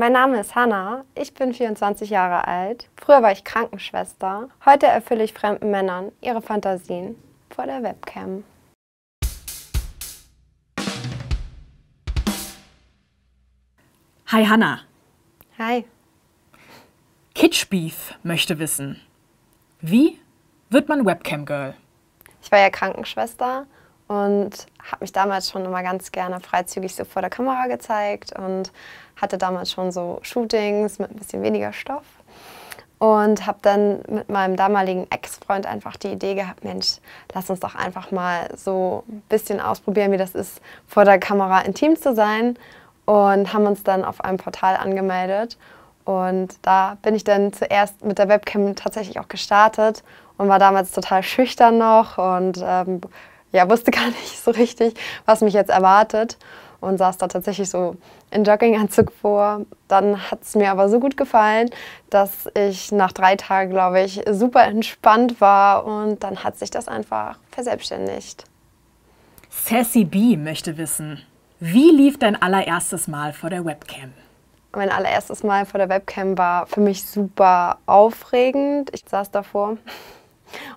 Mein Name ist Hannah, ich bin 24 Jahre alt. Früher war ich Krankenschwester. Heute erfülle ich fremden Männern ihre Fantasien vor der Webcam. Hi Hannah. Hi. Kitschbeef möchte wissen, wie wird man Webcam Girl? Ich war ja Krankenschwester und habe mich damals schon immer ganz gerne freizügig so vor der Kamera gezeigt und hatte damals schon so Shootings mit ein bisschen weniger Stoff und habe dann mit meinem damaligen Ex-Freund einfach die Idee gehabt, Mensch, lass uns doch einfach mal so ein bisschen ausprobieren, wie das ist, vor der Kamera intim zu sein und haben uns dann auf einem Portal angemeldet und da bin ich dann zuerst mit der Webcam tatsächlich auch gestartet und war damals total schüchtern noch und ähm, ja, wusste gar nicht so richtig, was mich jetzt erwartet und saß da tatsächlich so in Jogginganzug vor. Dann hat es mir aber so gut gefallen, dass ich nach drei Tagen, glaube ich, super entspannt war und dann hat sich das einfach verselbstständigt. Sassy B möchte wissen, wie lief dein allererstes Mal vor der Webcam? Mein allererstes Mal vor der Webcam war für mich super aufregend. Ich saß davor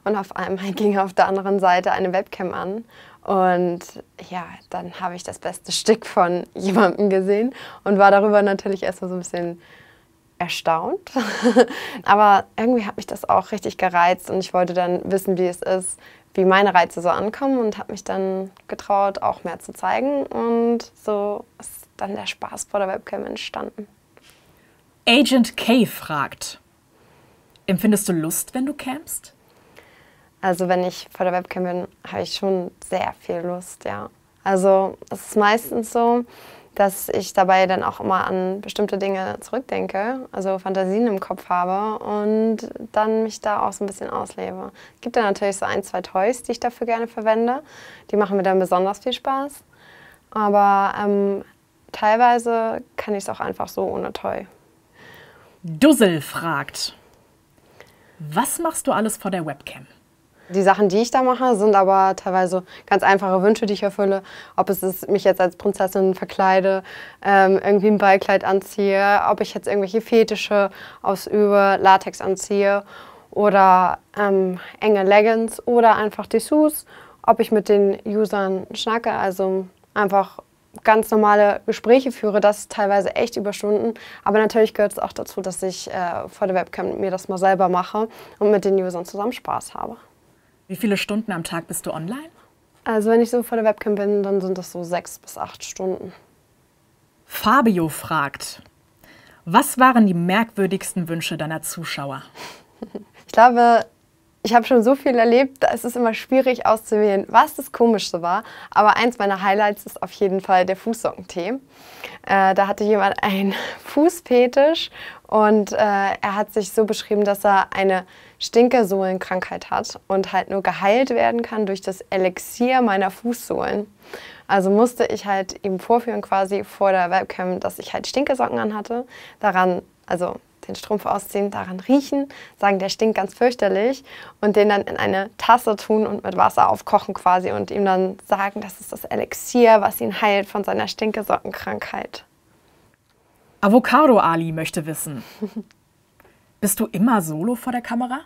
und auf einmal ging auf der anderen Seite eine Webcam an. Und ja, dann habe ich das beste Stück von jemandem gesehen und war darüber natürlich erstmal so ein bisschen erstaunt. Aber irgendwie hat mich das auch richtig gereizt und ich wollte dann wissen, wie es ist, wie meine Reize so ankommen und habe mich dann getraut, auch mehr zu zeigen. Und so ist dann der Spaß vor der Webcam entstanden. Agent K fragt, empfindest du Lust, wenn du campst? Also wenn ich vor der Webcam bin, habe ich schon sehr viel Lust, ja. Also es ist meistens so, dass ich dabei dann auch immer an bestimmte Dinge zurückdenke, also Fantasien im Kopf habe und dann mich da auch so ein bisschen auslebe. Es gibt dann natürlich so ein, zwei Toys, die ich dafür gerne verwende. Die machen mir dann besonders viel Spaß. Aber ähm, teilweise kann ich es auch einfach so ohne Toy. Dussel fragt, was machst du alles vor der Webcam? Die Sachen, die ich da mache, sind aber teilweise ganz einfache Wünsche, die ich erfülle. Ob es ist, mich jetzt als Prinzessin verkleide, ähm, irgendwie ein Ballkleid anziehe, ob ich jetzt irgendwelche Fetische ausübe, Latex anziehe oder ähm, enge Leggings oder einfach Dessous, ob ich mit den Usern schnacke, also einfach ganz normale Gespräche führe, das teilweise echt über Stunden. Aber natürlich gehört es auch dazu, dass ich äh, vor der Webcam mir das mal selber mache und mit den Usern zusammen Spaß habe. Wie viele Stunden am Tag bist du online? Also wenn ich so vor der Webcam bin, dann sind das so sechs bis acht Stunden. Fabio fragt, was waren die merkwürdigsten Wünsche deiner Zuschauer? Ich glaube, ich habe schon so viel erlebt, da ist es immer schwierig auszuwählen, was das Komischste war. Aber eins meiner Highlights ist auf jeden Fall der Fußsockentee. Äh, da hatte jemand einen Fußfetisch und äh, er hat sich so beschrieben, dass er eine Stinkesohlenkrankheit hat und halt nur geheilt werden kann durch das Elixier meiner Fußsohlen. Also musste ich halt ihm vorführen quasi vor der Webcam, dass ich halt Stinkesocken anhatte, daran, also den Strumpf ausziehen, daran riechen, sagen, der stinkt ganz fürchterlich und den dann in eine Tasse tun und mit Wasser aufkochen quasi und ihm dann sagen, das ist das Elixier, was ihn heilt von seiner Stinkesockenkrankheit. Avocado Ali möchte wissen. Bist du immer solo vor der Kamera?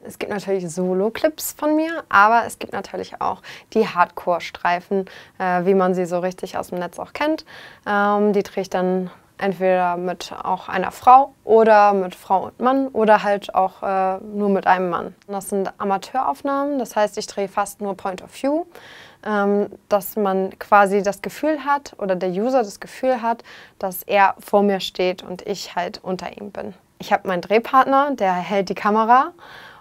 Es gibt natürlich Solo-Clips von mir, aber es gibt natürlich auch die Hardcore-Streifen, äh, wie man sie so richtig aus dem Netz auch kennt. Ähm, die drehe ich dann entweder mit auch einer Frau oder mit Frau und Mann oder halt auch äh, nur mit einem Mann. Das sind Amateuraufnahmen, das heißt, ich drehe fast nur Point of View, ähm, dass man quasi das Gefühl hat oder der User das Gefühl hat, dass er vor mir steht und ich halt unter ihm bin. Ich habe meinen Drehpartner, der hält die Kamera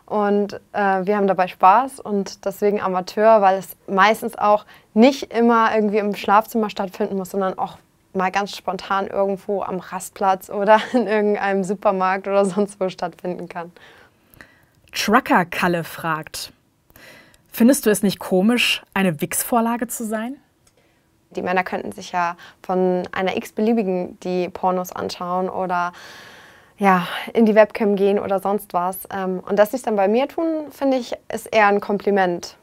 und äh, wir haben dabei Spaß und deswegen Amateur, weil es meistens auch nicht immer irgendwie im Schlafzimmer stattfinden muss, sondern auch mal ganz spontan irgendwo am Rastplatz oder in irgendeinem Supermarkt oder sonst wo stattfinden kann. Trucker Kalle fragt: Findest du es nicht komisch, eine Wix-Vorlage zu sein? Die Männer könnten sich ja von einer x-beliebigen die Pornos anschauen oder ja, in die Webcam gehen oder sonst was. Ähm, und dass sie es dann bei mir tun, finde ich, ist eher ein Kompliment.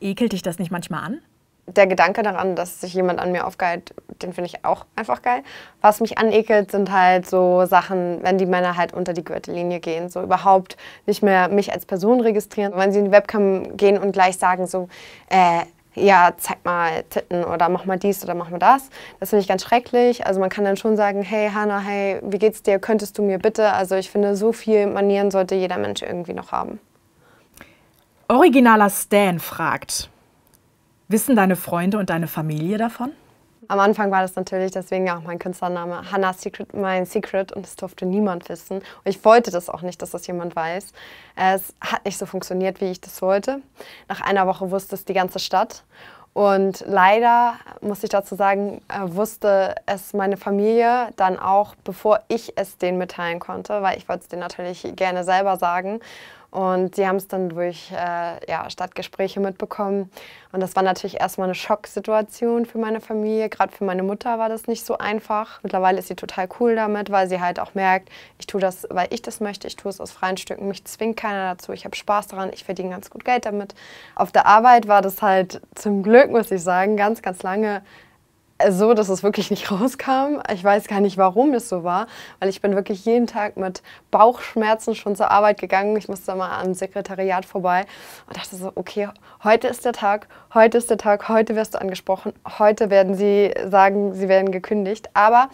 Ekelt dich das nicht manchmal an? Der Gedanke daran, dass sich jemand an mir aufgeilt, den finde ich auch einfach geil. Was mich anekelt, sind halt so Sachen, wenn die Männer halt unter die Gürtellinie gehen, so überhaupt nicht mehr mich als Person registrieren. Wenn sie in die Webcam gehen und gleich sagen so, äh, ja, zeig mal Titten oder mach mal dies oder mach mal das. Das finde ich ganz schrecklich. Also man kann dann schon sagen, hey Hanna, hey, wie geht's dir? Könntest du mir bitte? Also ich finde, so viel Manieren sollte jeder Mensch irgendwie noch haben. Originaler Stan fragt, wissen deine Freunde und deine Familie davon? Am Anfang war das natürlich deswegen auch mein Künstlername Hannah Secret, mein Secret und das durfte niemand wissen. Und ich wollte das auch nicht, dass das jemand weiß. Es hat nicht so funktioniert, wie ich das wollte. Nach einer Woche wusste es die ganze Stadt. Und leider, muss ich dazu sagen, äh, wusste es meine Familie dann auch, bevor ich es denen mitteilen konnte, weil ich wollte es denen natürlich gerne selber sagen. Und sie haben es dann durch äh, ja, Stadtgespräche mitbekommen. Und das war natürlich erstmal eine Schocksituation für meine Familie. Gerade für meine Mutter war das nicht so einfach. Mittlerweile ist sie total cool damit, weil sie halt auch merkt, ich tue das, weil ich das möchte. Ich tue es aus freien Stücken. Mich zwingt keiner dazu. Ich habe Spaß daran. Ich verdiene ganz gut Geld damit. Auf der Arbeit war das halt zum Glück, muss ich sagen, ganz, ganz lange so, dass es wirklich nicht rauskam. Ich weiß gar nicht, warum es so war, weil ich bin wirklich jeden Tag mit Bauchschmerzen schon zur Arbeit gegangen. Ich musste mal am Sekretariat vorbei und dachte so, okay, heute ist der Tag, heute ist der Tag, heute wirst du angesprochen, heute werden sie sagen, sie werden gekündigt. Aber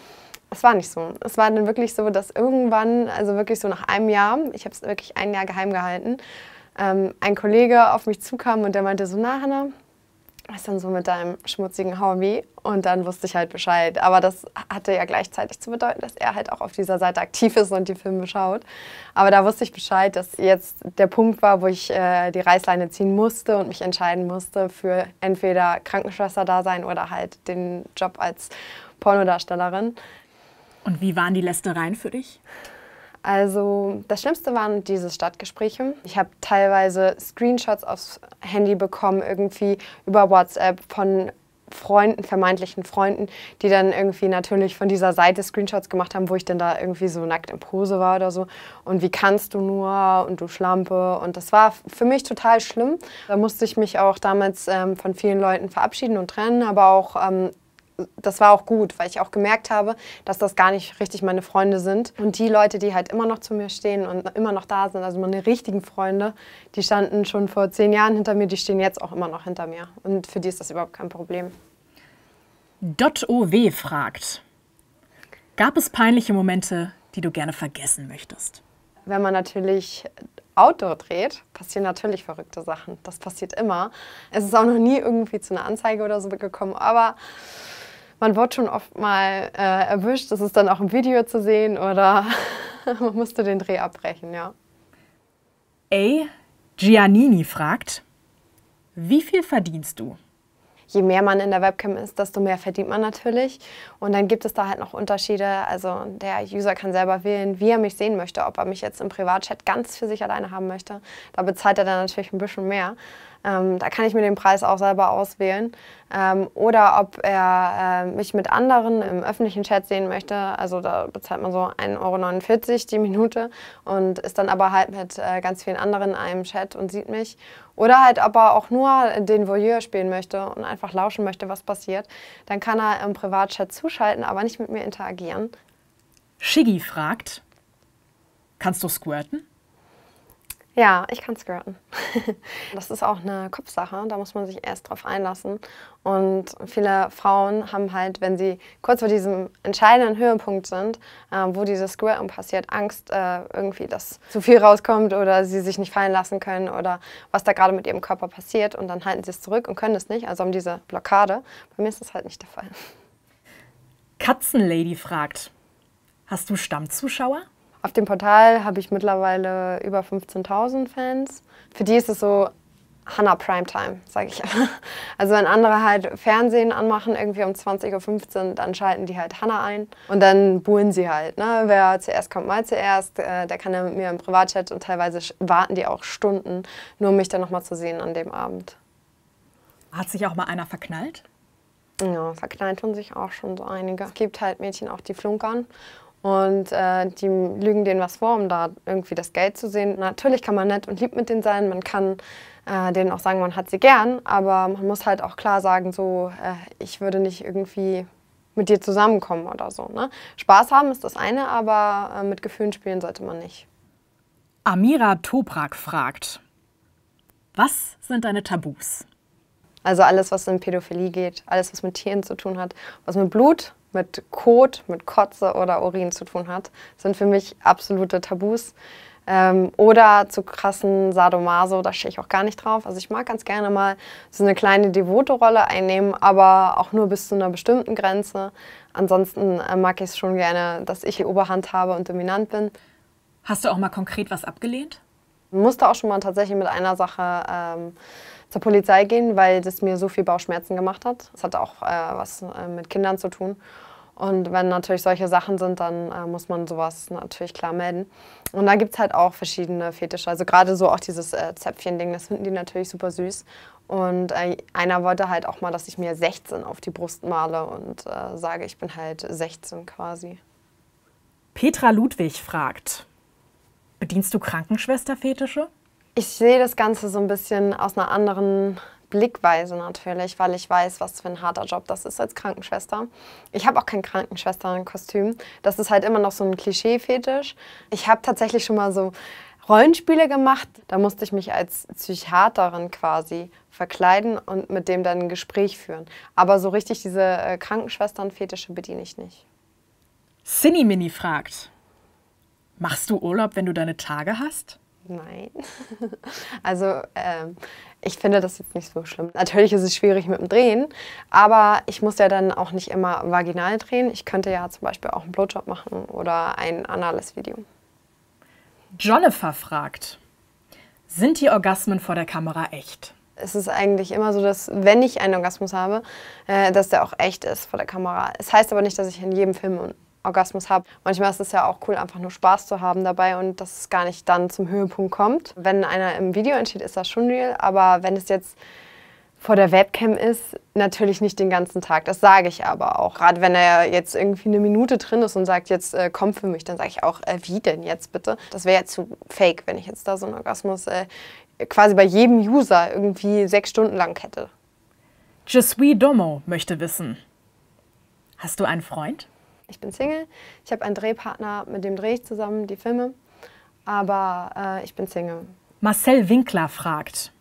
es war nicht so. Es war dann wirklich so, dass irgendwann, also wirklich so nach einem Jahr, ich habe es wirklich ein Jahr geheim gehalten, ähm, ein Kollege auf mich zukam und der meinte so, na Hannah, was dann so mit deinem schmutzigen Homie und dann wusste ich halt Bescheid. Aber das hatte ja gleichzeitig zu bedeuten, dass er halt auch auf dieser Seite aktiv ist und die Filme schaut. Aber da wusste ich Bescheid, dass jetzt der Punkt war, wo ich äh, die Reißleine ziehen musste und mich entscheiden musste für entweder Krankenschwester-Dasein oder halt den Job als Pornodarstellerin. Und wie waren die Lästereien für dich? Also das Schlimmste waren diese Stadtgespräche. Ich habe teilweise Screenshots aufs Handy bekommen, irgendwie über WhatsApp von Freunden, vermeintlichen Freunden, die dann irgendwie natürlich von dieser Seite Screenshots gemacht haben, wo ich dann da irgendwie so nackt in Pose war oder so. Und wie kannst du nur und du Schlampe. Und das war für mich total schlimm. Da musste ich mich auch damals ähm, von vielen Leuten verabschieden und trennen, aber auch ähm, das war auch gut, weil ich auch gemerkt habe, dass das gar nicht richtig meine Freunde sind. Und die Leute, die halt immer noch zu mir stehen und immer noch da sind, also meine richtigen Freunde, die standen schon vor zehn Jahren hinter mir, die stehen jetzt auch immer noch hinter mir. Und für die ist das überhaupt kein Problem. .ow fragt, gab es peinliche Momente, die du gerne vergessen möchtest? Wenn man natürlich Outdoor dreht, passieren natürlich verrückte Sachen. Das passiert immer. Es ist auch noch nie irgendwie zu einer Anzeige oder so gekommen, aber man wird schon oft mal äh, erwischt. Das ist dann auch im Video zu sehen oder man musste den Dreh abbrechen, ja. A. Giannini fragt, wie viel verdienst du? je mehr man in der Webcam ist, desto mehr verdient man natürlich. Und dann gibt es da halt noch Unterschiede. Also der User kann selber wählen, wie er mich sehen möchte, ob er mich jetzt im Privatchat ganz für sich alleine haben möchte. Da bezahlt er dann natürlich ein bisschen mehr. Ähm, da kann ich mir den Preis auch selber auswählen. Ähm, oder ob er äh, mich mit anderen im öffentlichen Chat sehen möchte. Also da bezahlt man so 1,49 Euro die Minute und ist dann aber halt mit äh, ganz vielen anderen in einem Chat und sieht mich. Oder halt, ob er auch nur den Voyeur spielen möchte und einfach lauschen möchte, was passiert. Dann kann er im Privatchat zuschalten, aber nicht mit mir interagieren. Shiggy fragt, kannst du squirten? Ja, ich kann skirten. das ist auch eine Kopfsache, da muss man sich erst drauf einlassen. Und viele Frauen haben halt, wenn sie kurz vor diesem entscheidenden Höhepunkt sind, äh, wo dieses Skirten passiert, Angst äh, irgendwie, dass zu viel rauskommt oder sie sich nicht fallen lassen können oder was da gerade mit ihrem Körper passiert und dann halten sie es zurück und können es nicht, also haben diese Blockade. Bei mir ist das halt nicht der Fall. Katzenlady fragt, hast du Stammzuschauer? Auf dem Portal habe ich mittlerweile über 15.000 Fans. Für die ist es so Hanna Primetime, sage ich. Also wenn andere halt Fernsehen anmachen, irgendwie um 20.15 Uhr, dann schalten die halt Hanna ein und dann buhlen sie halt. Ne? Wer zuerst kommt, mal zuerst, äh, der kann ja mit mir im Privatchat und teilweise warten die auch Stunden, nur um mich dann nochmal zu sehen an dem Abend. Hat sich auch mal einer verknallt? Ja, verknallt tun sich auch schon so einige. Es gibt halt Mädchen auch, die flunkern und äh, die lügen denen was vor, um da irgendwie das Geld zu sehen. Natürlich kann man nett und lieb mit denen sein. Man kann äh, denen auch sagen, man hat sie gern. Aber man muss halt auch klar sagen, so, äh, ich würde nicht irgendwie mit dir zusammenkommen oder so. Ne? Spaß haben ist das eine, aber äh, mit Gefühlen spielen sollte man nicht. Amira Toprak fragt, was sind deine Tabus? Also alles, was in Pädophilie geht, alles, was mit Tieren zu tun hat, was mit Blut mit Kot, mit Kotze oder Urin zu tun hat, sind für mich absolute Tabus. Ähm, oder zu krassen Sadomaso, da stehe ich auch gar nicht drauf. Also ich mag ganz gerne mal so eine kleine devote Rolle einnehmen, aber auch nur bis zu einer bestimmten Grenze. Ansonsten äh, mag ich es schon gerne, dass ich die Oberhand habe und dominant bin. Hast du auch mal konkret was abgelehnt? Musste auch schon mal tatsächlich mit einer Sache ähm, zur Polizei gehen, weil das mir so viel Bauchschmerzen gemacht hat. Es hat auch äh, was äh, mit Kindern zu tun. Und wenn natürlich solche Sachen sind, dann äh, muss man sowas natürlich klar melden. Und da gibt es halt auch verschiedene Fetische. Also gerade so auch dieses äh, Zäpfchen-Ding, das finden die natürlich super süß. Und äh, einer wollte halt auch mal, dass ich mir 16 auf die Brust male und äh, sage, ich bin halt 16 quasi. Petra Ludwig fragt, bedienst du Krankenschwester-Fetische? Ich sehe das Ganze so ein bisschen aus einer anderen Blickweise natürlich, weil ich weiß, was für ein harter Job das ist als Krankenschwester. Ich habe auch kein Krankenschwesternkostüm. Das ist halt immer noch so ein Klischee-Fetisch. Ich habe tatsächlich schon mal so Rollenspiele gemacht. Da musste ich mich als Psychiaterin quasi verkleiden und mit dem dann ein Gespräch führen. Aber so richtig diese äh, Krankenschwestern-Fetische bediene ich nicht. Cinny Mini fragt, machst du Urlaub, wenn du deine Tage hast? Nein. Also ähm, ich finde das jetzt nicht so schlimm. Natürlich ist es schwierig mit dem Drehen, aber ich muss ja dann auch nicht immer vaginal drehen. Ich könnte ja zum Beispiel auch einen Blowjob machen oder ein anales Video. Jennifer fragt, sind die Orgasmen vor der Kamera echt? Es ist eigentlich immer so, dass wenn ich einen Orgasmus habe, äh, dass der auch echt ist vor der Kamera. Es heißt aber nicht, dass ich in jedem Film Orgasmus habe. Manchmal ist es ja auch cool, einfach nur Spaß zu haben dabei und dass es gar nicht dann zum Höhepunkt kommt. Wenn einer im Video entsteht, ist das schon real, aber wenn es jetzt vor der Webcam ist, natürlich nicht den ganzen Tag. Das sage ich aber auch. Gerade wenn er jetzt irgendwie eine Minute drin ist und sagt, jetzt äh, komm für mich, dann sage ich auch, äh, wie denn jetzt bitte? Das wäre ja zu fake, wenn ich jetzt da so einen Orgasmus äh, quasi bei jedem User irgendwie sechs Stunden lang hätte. Je Domo möchte wissen. Hast du einen Freund? ich bin Single, ich habe einen Drehpartner, mit dem drehe ich zusammen die Filme, aber äh, ich bin Single. Marcel Winkler fragt,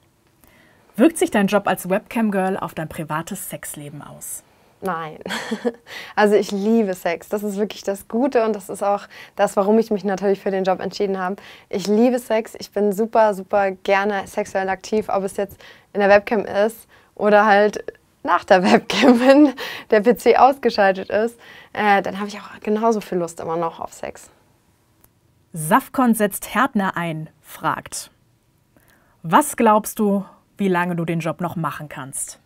wirkt sich dein Job als Webcam-Girl auf dein privates Sexleben aus? Nein. Also ich liebe Sex. Das ist wirklich das Gute und das ist auch das, warum ich mich natürlich für den Job entschieden habe. Ich liebe Sex. Ich bin super, super gerne sexuell aktiv, ob es jetzt in der Webcam ist oder halt nach der Webcam, wenn der PC ausgeschaltet ist, äh, dann habe ich auch genauso viel Lust immer noch auf Sex. Safkon setzt Härtner ein, fragt. Was glaubst du, wie lange du den Job noch machen kannst?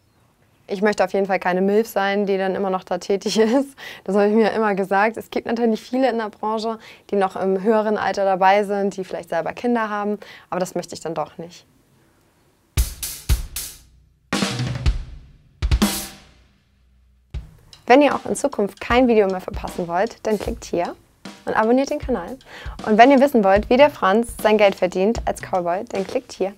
Ich möchte auf jeden Fall keine Milf sein, die dann immer noch da tätig ist. Das habe ich mir immer gesagt. Es gibt natürlich viele in der Branche, die noch im höheren Alter dabei sind, die vielleicht selber Kinder haben, aber das möchte ich dann doch nicht. Wenn ihr auch in Zukunft kein Video mehr verpassen wollt, dann klickt hier und abonniert den Kanal. Und wenn ihr wissen wollt, wie der Franz sein Geld verdient als Cowboy, dann klickt hier.